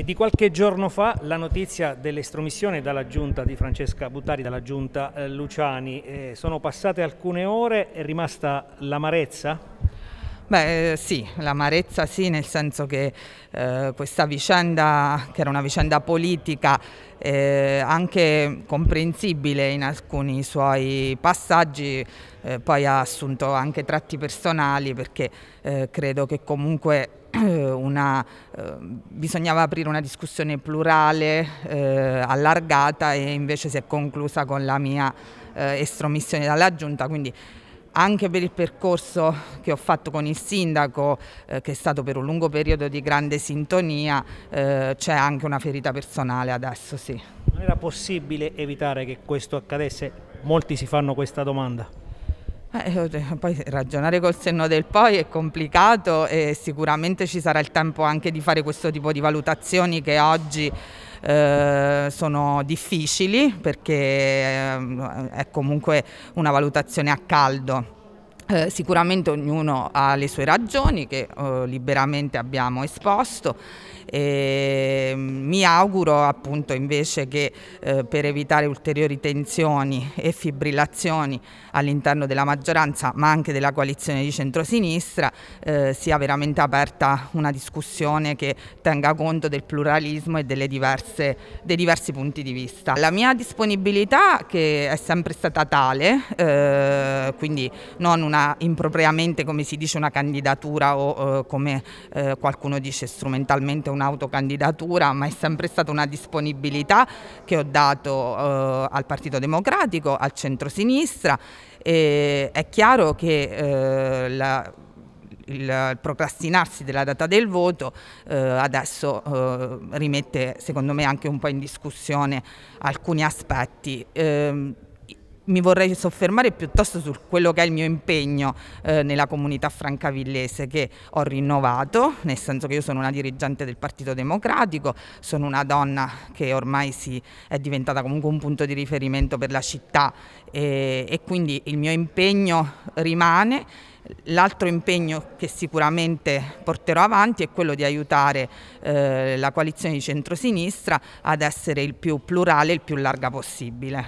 E di qualche giorno fa la notizia dell'estromissione dalla giunta di Francesca Buttari, dalla giunta eh, Luciani. Eh, sono passate alcune ore, è rimasta l'amarezza? Beh eh, sì, l'amarezza sì, nel senso che eh, questa vicenda, che era una vicenda politica, eh, anche comprensibile in alcuni suoi passaggi, eh, poi ha assunto anche tratti personali perché eh, credo che comunque eh, una, eh, bisognava aprire una discussione plurale, eh, allargata e invece si è conclusa con la mia eh, estromissione dalla giunta. Quindi anche per il percorso che ho fatto con il sindaco, eh, che è stato per un lungo periodo di grande sintonia, eh, c'è anche una ferita personale adesso, sì. Non era possibile evitare che questo accadesse? Molti si fanno questa domanda. Eh, eh, eh, poi ragionare col senno del poi è complicato e sicuramente ci sarà il tempo anche di fare questo tipo di valutazioni che oggi eh, sono difficili perché eh, è comunque una valutazione a caldo. Eh, sicuramente ognuno ha le sue ragioni che eh, liberamente abbiamo esposto. E ehm, mi auguro appunto invece che eh, per evitare ulteriori tensioni e fibrillazioni all'interno della maggioranza ma anche della coalizione di centrosinistra eh, sia veramente aperta una discussione che tenga conto del pluralismo e diverse, dei diversi punti di vista. La mia disponibilità che è sempre stata tale, eh, quindi non una una, impropriamente, come si dice, una candidatura o eh, come eh, qualcuno dice strumentalmente un'autocandidatura, ma è sempre stata una disponibilità che ho dato eh, al Partito Democratico, al centrosinistra. E è chiaro che eh, la, il procrastinarsi della data del voto eh, adesso eh, rimette secondo me anche un po' in discussione alcuni aspetti. Eh, mi vorrei soffermare piuttosto su quello che è il mio impegno eh, nella comunità francavillese che ho rinnovato, nel senso che io sono una dirigente del Partito Democratico, sono una donna che ormai si è diventata comunque un punto di riferimento per la città e, e quindi il mio impegno rimane. L'altro impegno che sicuramente porterò avanti è quello di aiutare eh, la coalizione di centrosinistra ad essere il più plurale e il più larga possibile.